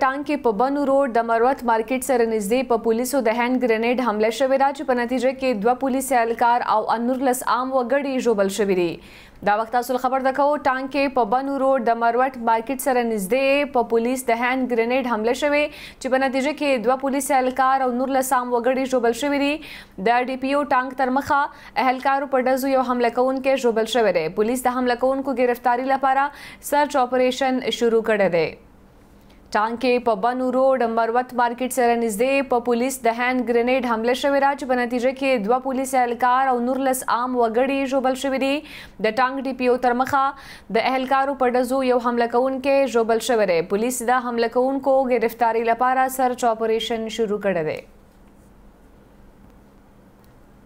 ټانک کې په بنو روډ د مروت مارکیټ سره نږدې په پولیسو د هند ګرینیډ حمله شوې ده چې په نتیجه کې دوه پولیسي اهلکار او انورلس عام وګړي ژوبل شوي دي دا وخت تاسو خبر ده کوو ټانک کې په بنو روډ د مروت مارکیټ سره نږدې په پولیس د هند ګرینیډ حمله شوې چې په نتیجه کې دوه پولیسي اهلکار او نورلس عام وګړي ژوبل شوي دي د ډي پی او ټانک تر مخه اهلکارو په ډزو یو حمله کوونکی ژوبل شوی دی پولیس د حمله کوونکو ګرفتاری لپاره سرچ اپریشن شروع کړی دی ټانکې په بنو روډ مروت مارکیټ سره نږدې په پولیس د هاند ګرینیډ حمله شوې را چې په نتیجه کې دوه پولیس اهلکار او نورلس عام وګړي ژوبل شوي دي د ټانک ډی پی او تر مخه د اهلکارو په ډزو یو حمله کوونکی ژوبل شوی دی پولیس د حمله کوونکو ګرفتاری لپاره سرچ اپریشن شروع کړی دی